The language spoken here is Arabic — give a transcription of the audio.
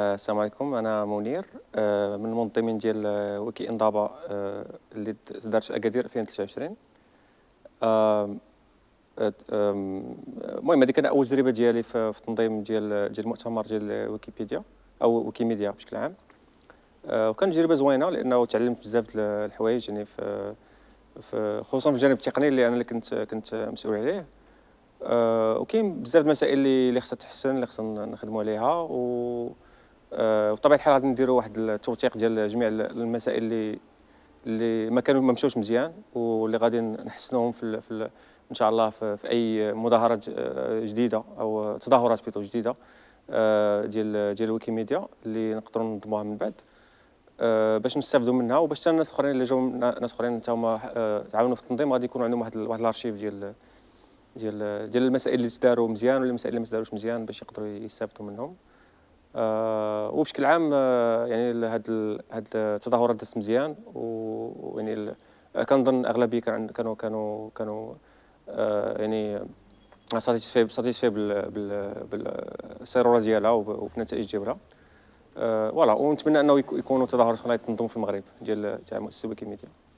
السلام عليكم انا منير آه، من المنظمين ديال آه، ويكي انضابه آه، اللي دارت اكادير 2023 المهم هذه كانت اول تجربه ديالي في التنظيم ديال ديال المؤتمر ديال ويكيبيديا او ويكيميديا بشكل عام وكانت تجربه زوينه لانه تعلمت بزاف الحوايج يعني في, في خصوصا في الجانب التقني اللي انا اللي كنت كنت مسؤول عليه وكاين بزاف المسائل اللي خصها تحسن اللي خصنا نخدموا عليها و آه، بطبيعه الحال غادي نديروا واحد التوثيق ديال جميع المسائل اللي اللي ما كانوا ما مشاوش مزيان واللي غادي نحسنوهم في, في ان شاء الله في, في اي مظاهره آه، جديده او تظاهرات بيتو جديده آه، ديال ديال ويكيميديا اللي نقدروا ننظموها من بعد باش نستافدوا منها وباش حتى الناس الاخرين اللي جاو ناس اخرين حتى هما تعاونوا في التنظيم غادي يكون عندهم واحد واحد الارشيف ديال ديال ديال المسائل اللي تداروا مزيان والمسائل اللي ما تداروش مزيان باش يقدروا يستافدوا منهم آه، وبشكل عام آه، يعني هاد هاد التظاهرات دازت مزيان ويعني كنظن اغلبيه كانوا كانوا كانوا آه، يعني ساتيسفي ساتيسفي بالسيروره ديالها وبالنتائج ديالها فوالا ونتمنى انه يكونوا تظاهرات اخرى تنظم في المغرب ديال تاع مؤسسه ويكيميديا